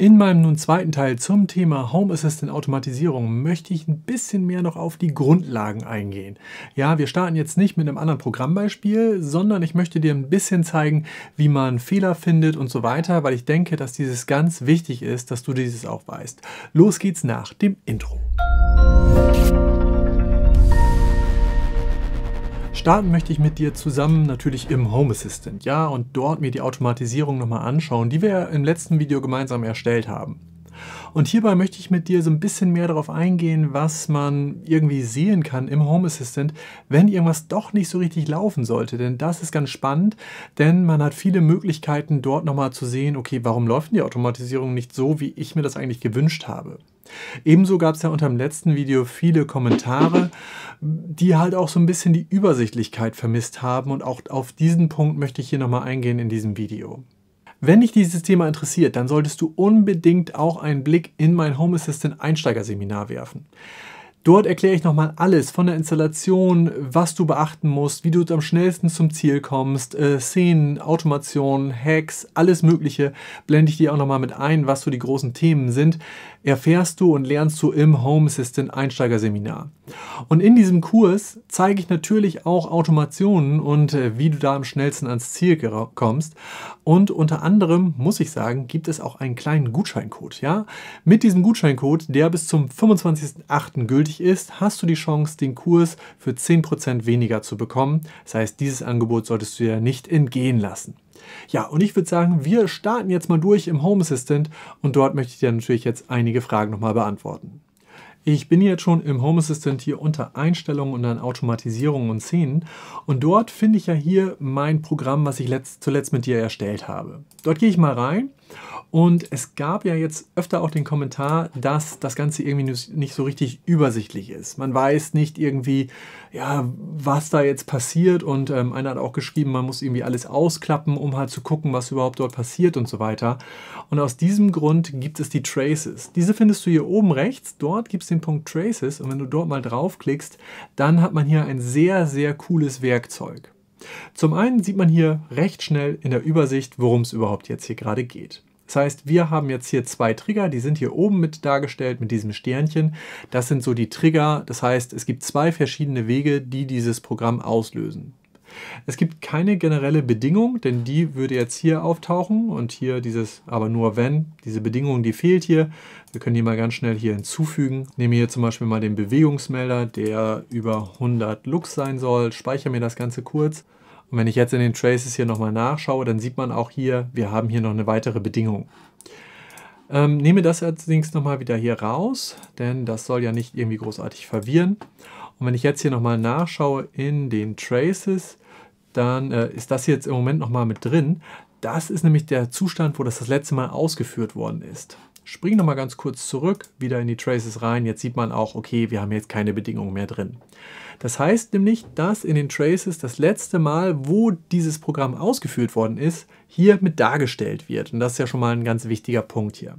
In meinem nun zweiten Teil zum Thema Home Assistant Automatisierung möchte ich ein bisschen mehr noch auf die Grundlagen eingehen. Ja, wir starten jetzt nicht mit einem anderen Programmbeispiel, sondern ich möchte dir ein bisschen zeigen, wie man Fehler findet und so weiter, weil ich denke, dass dieses ganz wichtig ist, dass du dieses auch weißt. Los geht's nach dem Intro. Musik Starten möchte ich mit dir zusammen natürlich im Home Assistant, ja, und dort mir die Automatisierung nochmal anschauen, die wir im letzten Video gemeinsam erstellt haben. Und hierbei möchte ich mit dir so ein bisschen mehr darauf eingehen, was man irgendwie sehen kann im Home Assistant, wenn irgendwas doch nicht so richtig laufen sollte. Denn das ist ganz spannend, denn man hat viele Möglichkeiten, dort nochmal zu sehen, okay, warum läuft die Automatisierung nicht so, wie ich mir das eigentlich gewünscht habe. Ebenso gab es ja unter dem letzten Video viele Kommentare, die halt auch so ein bisschen die Übersichtlichkeit vermisst haben und auch auf diesen Punkt möchte ich hier nochmal eingehen in diesem Video. Wenn dich dieses Thema interessiert, dann solltest du unbedingt auch einen Blick in mein Home Assistant Einsteigerseminar werfen. Dort erkläre ich nochmal alles von der Installation, was du beachten musst, wie du am schnellsten zum Ziel kommst, äh, Szenen, Automation, Hacks, alles Mögliche blende ich dir auch nochmal mit ein, was so die großen Themen sind, erfährst du und lernst du im Home Assistant Einsteigerseminar. Und in diesem Kurs zeige ich natürlich auch Automationen und äh, wie du da am schnellsten ans Ziel kommst. Und unter anderem, muss ich sagen, gibt es auch einen kleinen Gutscheincode. Ja? Mit diesem Gutscheincode, der bis zum 25.08. gültig günstig ist, hast du die Chance, den Kurs für 10% weniger zu bekommen. Das heißt, dieses Angebot solltest du ja nicht entgehen lassen. Ja, und ich würde sagen, wir starten jetzt mal durch im Home Assistant und dort möchte ich dir natürlich jetzt einige Fragen nochmal beantworten. Ich bin jetzt schon im Home Assistant hier unter Einstellungen und dann Automatisierung und Szenen und dort finde ich ja hier mein Programm, was ich zuletzt mit dir erstellt habe. Dort gehe ich mal rein und es gab ja jetzt öfter auch den Kommentar, dass das Ganze irgendwie nicht so richtig übersichtlich ist. Man weiß nicht irgendwie, ja, was da jetzt passiert. Und ähm, einer hat auch geschrieben, man muss irgendwie alles ausklappen, um halt zu gucken, was überhaupt dort passiert und so weiter. Und aus diesem Grund gibt es die Traces. Diese findest du hier oben rechts. Dort gibt es den Punkt Traces. Und wenn du dort mal draufklickst, dann hat man hier ein sehr, sehr cooles Werkzeug. Zum einen sieht man hier recht schnell in der Übersicht, worum es überhaupt jetzt hier gerade geht. Das heißt, wir haben jetzt hier zwei Trigger, die sind hier oben mit dargestellt mit diesem Sternchen. Das sind so die Trigger, das heißt, es gibt zwei verschiedene Wege, die dieses Programm auslösen. Es gibt keine generelle Bedingung, denn die würde jetzt hier auftauchen und hier dieses aber nur wenn, diese Bedingung, die fehlt hier. Wir können die mal ganz schnell hier hinzufügen. Nehme hier zum Beispiel mal den Bewegungsmelder, der über 100 Lux sein soll, speichere mir das Ganze kurz. Und wenn ich jetzt in den Traces hier nochmal nachschaue, dann sieht man auch hier, wir haben hier noch eine weitere Bedingung. Ähm, nehme das allerdings nochmal wieder hier raus, denn das soll ja nicht irgendwie großartig verwirren. Und wenn ich jetzt hier nochmal nachschaue in den Traces, dann äh, ist das jetzt im Moment nochmal mit drin. Das ist nämlich der Zustand, wo das das letzte Mal ausgeführt worden ist. Spring nochmal ganz kurz zurück, wieder in die Traces rein. Jetzt sieht man auch, okay, wir haben jetzt keine Bedingungen mehr drin. Das heißt nämlich, dass in den Traces das letzte Mal, wo dieses Programm ausgeführt worden ist, hier mit dargestellt wird. Und das ist ja schon mal ein ganz wichtiger Punkt hier.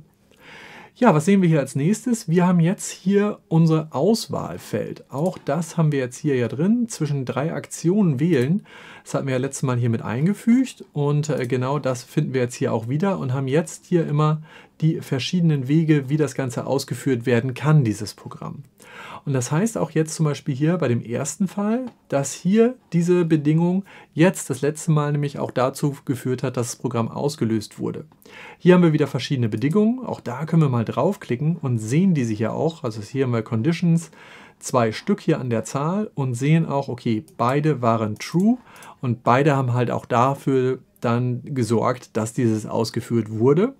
Ja, was sehen wir hier als nächstes? Wir haben jetzt hier unser Auswahlfeld. Auch das haben wir jetzt hier ja drin. Zwischen drei Aktionen wählen. Das hatten wir ja letztes Mal hier mit eingefügt. Und äh, genau das finden wir jetzt hier auch wieder und haben jetzt hier immer die verschiedenen Wege, wie das Ganze ausgeführt werden kann, dieses Programm. Und das heißt auch jetzt zum Beispiel hier bei dem ersten Fall, dass hier diese Bedingung jetzt das letzte Mal nämlich auch dazu geführt hat, dass das Programm ausgelöst wurde. Hier haben wir wieder verschiedene Bedingungen. Auch da können wir mal draufklicken und sehen diese hier auch. Also hier haben wir Conditions, zwei Stück hier an der Zahl und sehen auch, okay, beide waren true und beide haben halt auch dafür dann gesorgt, dass dieses ausgeführt wurde.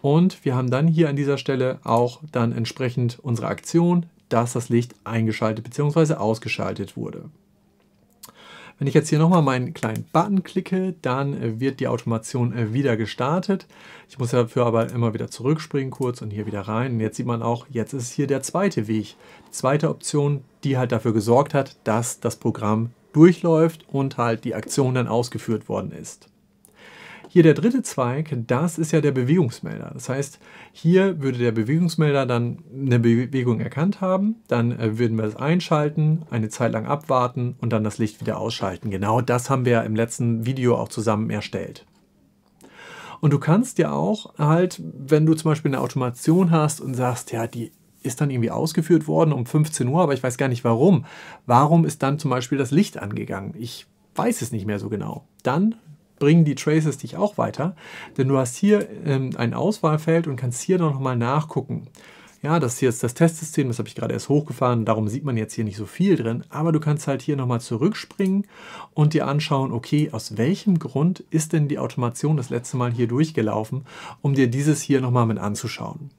Und wir haben dann hier an dieser Stelle auch dann entsprechend unsere Aktion, dass das Licht eingeschaltet bzw. ausgeschaltet wurde. Wenn ich jetzt hier nochmal meinen kleinen Button klicke, dann wird die Automation äh, wieder gestartet. Ich muss dafür aber immer wieder zurückspringen kurz und hier wieder rein. Und jetzt sieht man auch, jetzt ist hier der zweite Weg, die zweite Option, die halt dafür gesorgt hat, dass das Programm durchläuft und halt die Aktion dann ausgeführt worden ist. Hier der dritte Zweig, das ist ja der Bewegungsmelder. Das heißt, hier würde der Bewegungsmelder dann eine Bewegung erkannt haben, dann äh, würden wir es einschalten, eine Zeit lang abwarten und dann das Licht wieder ausschalten. Genau das haben wir im letzten Video auch zusammen erstellt. Und du kannst ja auch halt, wenn du zum Beispiel eine Automation hast und sagst, ja, die ist dann irgendwie ausgeführt worden um 15 Uhr, aber ich weiß gar nicht warum. Warum ist dann zum Beispiel das Licht angegangen? Ich weiß es nicht mehr so genau. Dann bringen die Traces dich auch weiter, denn du hast hier ähm, ein Auswahlfeld und kannst hier dann nochmal nachgucken. Ja, das hier ist das Testsystem, das habe ich gerade erst hochgefahren, darum sieht man jetzt hier nicht so viel drin, aber du kannst halt hier nochmal zurückspringen und dir anschauen, okay, aus welchem Grund ist denn die Automation das letzte Mal hier durchgelaufen, um dir dieses hier nochmal mit anzuschauen.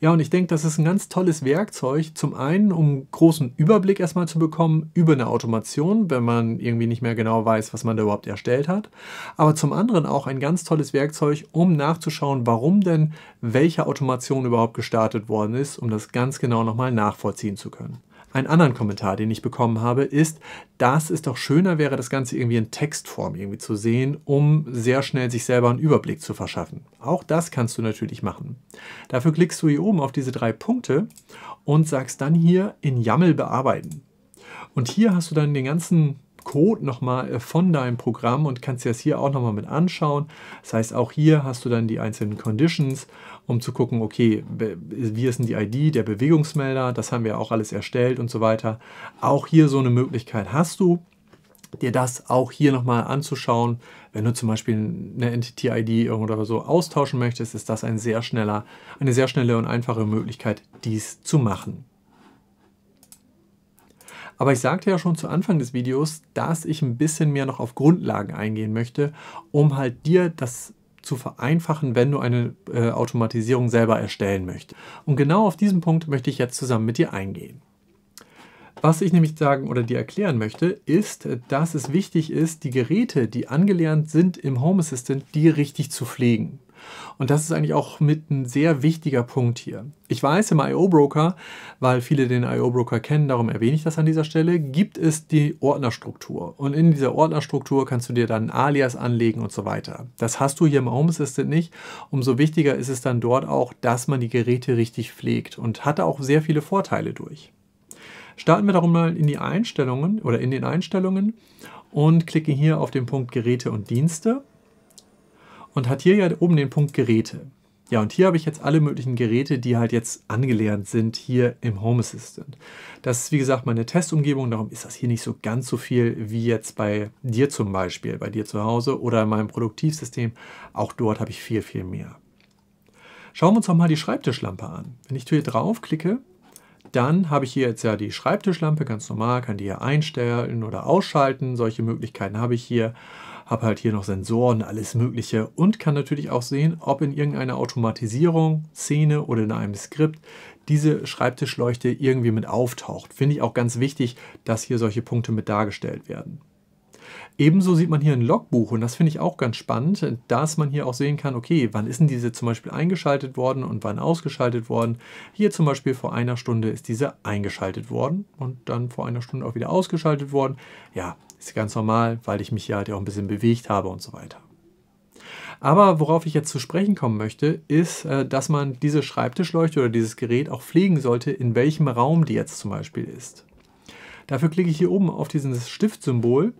Ja, und ich denke, das ist ein ganz tolles Werkzeug. Zum einen, um einen großen Überblick erstmal zu bekommen über eine Automation, wenn man irgendwie nicht mehr genau weiß, was man da überhaupt erstellt hat. Aber zum anderen auch ein ganz tolles Werkzeug, um nachzuschauen, warum denn welche Automation überhaupt gestartet worden ist, um das ganz genau nochmal nachvollziehen zu können. Ein anderen Kommentar, den ich bekommen habe, ist, dass es doch schöner wäre, das Ganze irgendwie in Textform irgendwie zu sehen, um sehr schnell sich selber einen Überblick zu verschaffen. Auch das kannst du natürlich machen. Dafür klickst du hier oben auf diese drei Punkte und sagst dann hier in YAML bearbeiten. Und hier hast du dann den ganzen Code nochmal äh, von deinem Programm und kannst dir das hier auch nochmal mit anschauen. Das heißt, auch hier hast du dann die einzelnen Conditions um zu gucken, okay, wie ist denn die ID, der Bewegungsmelder, das haben wir auch alles erstellt und so weiter. Auch hier so eine Möglichkeit hast du, dir das auch hier nochmal anzuschauen. Wenn du zum Beispiel eine Entity-ID oder so austauschen möchtest, ist das ein sehr schneller, eine sehr schnelle und einfache Möglichkeit, dies zu machen. Aber ich sagte ja schon zu Anfang des Videos, dass ich ein bisschen mehr noch auf Grundlagen eingehen möchte, um halt dir das zu vereinfachen, wenn du eine äh, Automatisierung selber erstellen möchtest. Und genau auf diesen Punkt möchte ich jetzt zusammen mit dir eingehen. Was ich nämlich sagen oder dir erklären möchte, ist, äh, dass es wichtig ist, die Geräte, die angelernt sind im Home Assistant, die richtig zu pflegen. Und das ist eigentlich auch mit ein sehr wichtiger Punkt hier. Ich weiß, im IO-Broker, weil viele den IO-Broker kennen, darum erwähne ich das an dieser Stelle, gibt es die Ordnerstruktur. Und in dieser Ordnerstruktur kannst du dir dann Alias anlegen und so weiter. Das hast du hier im Home Assistant nicht. Umso wichtiger ist es dann dort auch, dass man die Geräte richtig pflegt und hat da auch sehr viele Vorteile durch. Starten wir darum mal in die Einstellungen oder in den Einstellungen und klicken hier auf den Punkt Geräte und Dienste und hat hier ja oben den Punkt Geräte. Ja, und hier habe ich jetzt alle möglichen Geräte, die halt jetzt angelernt sind hier im Home Assistant. Das ist wie gesagt meine Testumgebung, darum ist das hier nicht so ganz so viel wie jetzt bei dir zum Beispiel, bei dir zu Hause oder in meinem Produktivsystem. Auch dort habe ich viel, viel mehr. Schauen wir uns mal die Schreibtischlampe an. Wenn ich hier drauf klicke, dann habe ich hier jetzt ja die Schreibtischlampe ganz normal, kann die hier einstellen oder ausschalten. Solche Möglichkeiten habe ich hier habe halt hier noch Sensoren, alles mögliche und kann natürlich auch sehen, ob in irgendeiner Automatisierung, Szene oder in einem Skript diese Schreibtischleuchte irgendwie mit auftaucht. Finde ich auch ganz wichtig, dass hier solche Punkte mit dargestellt werden. Ebenso sieht man hier ein Logbuch und das finde ich auch ganz spannend, dass man hier auch sehen kann, okay, wann ist denn diese zum Beispiel eingeschaltet worden und wann ausgeschaltet worden. Hier zum Beispiel vor einer Stunde ist diese eingeschaltet worden und dann vor einer Stunde auch wieder ausgeschaltet worden. Ja, ist ganz normal, weil ich mich ja halt auch ein bisschen bewegt habe und so weiter. Aber worauf ich jetzt zu sprechen kommen möchte, ist, äh, dass man diese Schreibtischleuchte oder dieses Gerät auch pflegen sollte, in welchem Raum die jetzt zum Beispiel ist. Dafür klicke ich hier oben auf dieses Stiftsymbol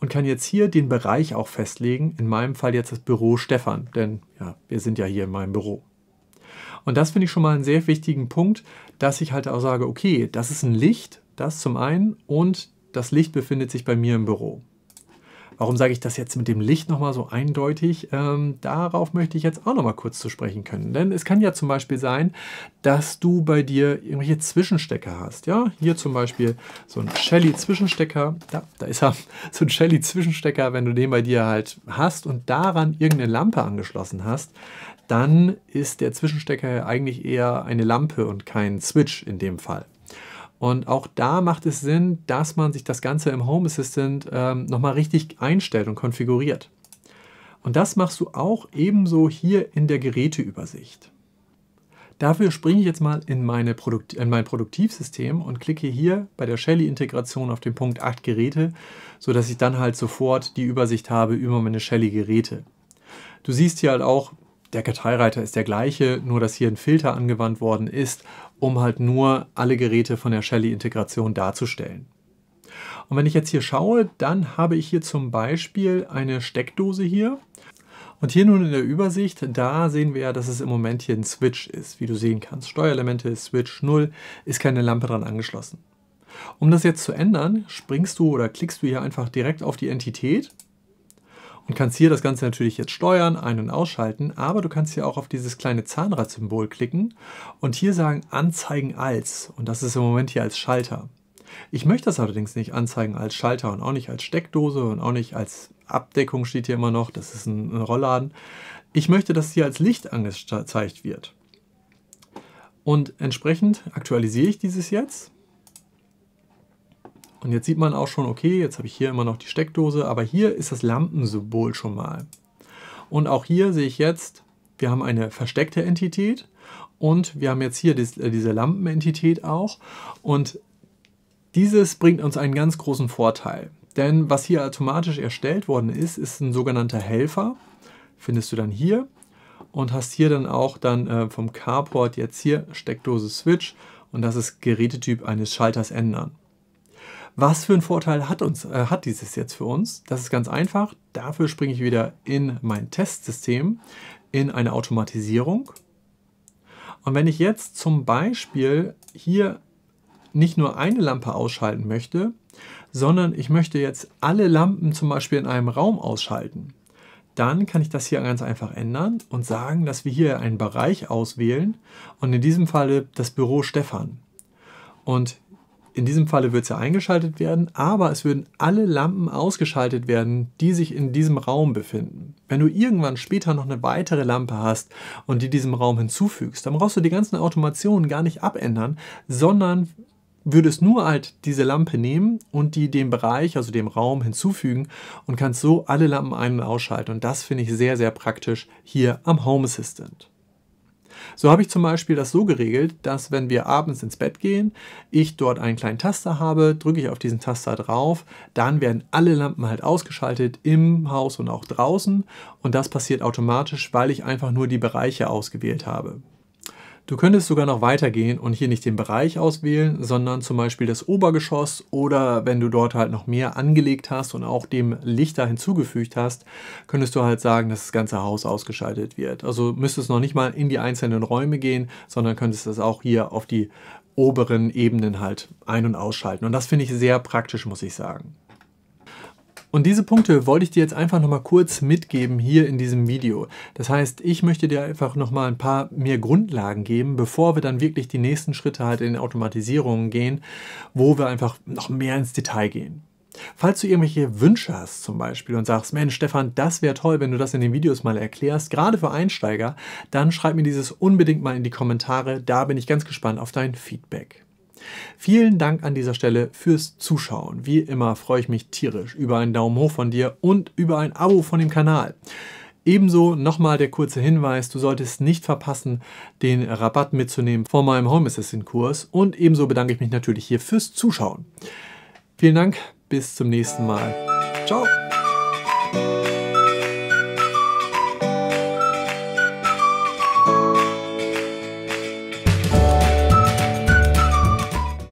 und kann jetzt hier den Bereich auch festlegen. In meinem Fall jetzt das Büro Stefan, denn ja, wir sind ja hier in meinem Büro. Und das finde ich schon mal einen sehr wichtigen Punkt, dass ich halt auch sage, okay, das ist ein Licht, das zum einen und das Licht befindet sich bei mir im Büro. Warum sage ich das jetzt mit dem Licht nochmal so eindeutig? Ähm, darauf möchte ich jetzt auch nochmal kurz zu sprechen können. Denn es kann ja zum Beispiel sein, dass du bei dir irgendwelche Zwischenstecker hast. Ja, hier zum Beispiel so ein Shelly-Zwischenstecker. Da, da ist er, so ein Shelly-Zwischenstecker. Wenn du den bei dir halt hast und daran irgendeine Lampe angeschlossen hast, dann ist der Zwischenstecker eigentlich eher eine Lampe und kein Switch in dem Fall. Und auch da macht es Sinn, dass man sich das Ganze im Home Assistant ähm, nochmal richtig einstellt und konfiguriert. Und das machst du auch ebenso hier in der Geräteübersicht. Dafür springe ich jetzt mal in, Produkt in mein Produktivsystem und klicke hier bei der Shelly-Integration auf den Punkt 8 Geräte, sodass ich dann halt sofort die Übersicht habe über meine Shelly-Geräte. Du siehst hier halt auch, der Karteireiter ist der gleiche, nur dass hier ein Filter angewandt worden ist, um halt nur alle Geräte von der Shelly-Integration darzustellen. Und wenn ich jetzt hier schaue, dann habe ich hier zum Beispiel eine Steckdose hier. Und hier nun in der Übersicht, da sehen wir ja, dass es im Moment hier ein Switch ist, wie du sehen kannst. Steuerelemente, Switch 0, ist keine Lampe dran angeschlossen. Um das jetzt zu ändern, springst du oder klickst du hier einfach direkt auf die Entität und kannst hier das Ganze natürlich jetzt steuern, ein- und ausschalten, aber du kannst hier auch auf dieses kleine Zahnrad-Symbol klicken und hier sagen Anzeigen als und das ist im Moment hier als Schalter. Ich möchte das allerdings nicht anzeigen als Schalter und auch nicht als Steckdose und auch nicht als Abdeckung steht hier immer noch, das ist ein, Rollladen. Ich möchte, dass hier als Licht angezeigt wird. Und entsprechend aktualisiere ich dieses jetzt und jetzt sieht man auch schon, okay, jetzt habe ich hier immer noch die Steckdose, aber hier ist das Lampensymbol schon mal. Und auch hier sehe ich jetzt, wir haben eine versteckte Entität und wir haben jetzt hier äh, diese Lampenentität auch. Und dieses bringt uns einen ganz großen Vorteil. Denn was hier automatisch erstellt worden ist, ist ein sogenannter Helfer. Findest du dann hier und hast hier dann auch dann äh, vom Carport jetzt hier Steckdose Switch und das ist Gerätetyp eines Schalters ändern. Was für einen Vorteil hat, uns, äh, hat dieses jetzt für uns? Das ist ganz einfach. Dafür springe ich wieder in mein Testsystem, in eine Automatisierung. Und wenn ich jetzt zum Beispiel hier nicht nur eine Lampe ausschalten möchte, sondern ich möchte jetzt alle Lampen zum Beispiel in einem Raum ausschalten, dann kann ich das hier ganz einfach ändern und sagen, dass wir hier einen Bereich auswählen und in diesem Falle das Büro Stefan. Und in diesem Falle wird es ja eingeschaltet werden, aber es würden alle Lampen ausgeschaltet werden, die sich in diesem Raum befinden. Wenn du irgendwann später noch eine weitere Lampe hast und die diesem Raum hinzufügst, dann brauchst du die ganzen Automationen gar nicht abändern, sondern würdest nur halt diese Lampe nehmen und die dem Bereich, also dem Raum hinzufügen und kannst so alle Lampen ein- und ausschalten. Und das finde ich sehr, sehr praktisch hier am Home Assistant. So habe ich zum Beispiel das so geregelt, dass wenn wir abends ins Bett gehen, ich dort einen kleinen Taster habe, drücke ich auf diesen Taster drauf, dann werden alle Lampen halt ausgeschaltet im Haus und auch draußen und das passiert automatisch, weil ich einfach nur die Bereiche ausgewählt habe. Du könntest sogar noch weitergehen und hier nicht den Bereich auswählen, sondern zum Beispiel das Obergeschoss oder wenn du dort halt noch mehr angelegt hast und auch dem Lichter hinzugefügt hast, könntest du halt sagen, dass das ganze Haus ausgeschaltet wird. Also müsstest noch nicht mal in die einzelnen Räume gehen, sondern könntest das auch hier auf die oberen Ebenen halt ein- und ausschalten. Und das finde ich sehr praktisch, muss ich sagen. Und diese Punkte wollte ich dir jetzt einfach nochmal kurz mitgeben hier in diesem Video. Das heißt, ich möchte dir einfach nochmal ein paar mehr Grundlagen geben, bevor wir dann wirklich die nächsten Schritte halt in Automatisierungen gehen, wo wir einfach noch mehr ins Detail gehen. Falls du irgendwelche Wünsche hast zum Beispiel und sagst, Mensch, Stefan, das wäre toll, wenn du das in den Videos mal erklärst, gerade für Einsteiger, dann schreib mir dieses unbedingt mal in die Kommentare. Da bin ich ganz gespannt auf dein Feedback. Vielen Dank an dieser Stelle fürs Zuschauen. Wie immer freue ich mich tierisch über einen Daumen hoch von dir und über ein Abo von dem Kanal. Ebenso nochmal der kurze Hinweis, du solltest nicht verpassen, den Rabatt mitzunehmen von meinem Home Assistant Kurs und ebenso bedanke ich mich natürlich hier fürs Zuschauen. Vielen Dank, bis zum nächsten Mal. Ciao!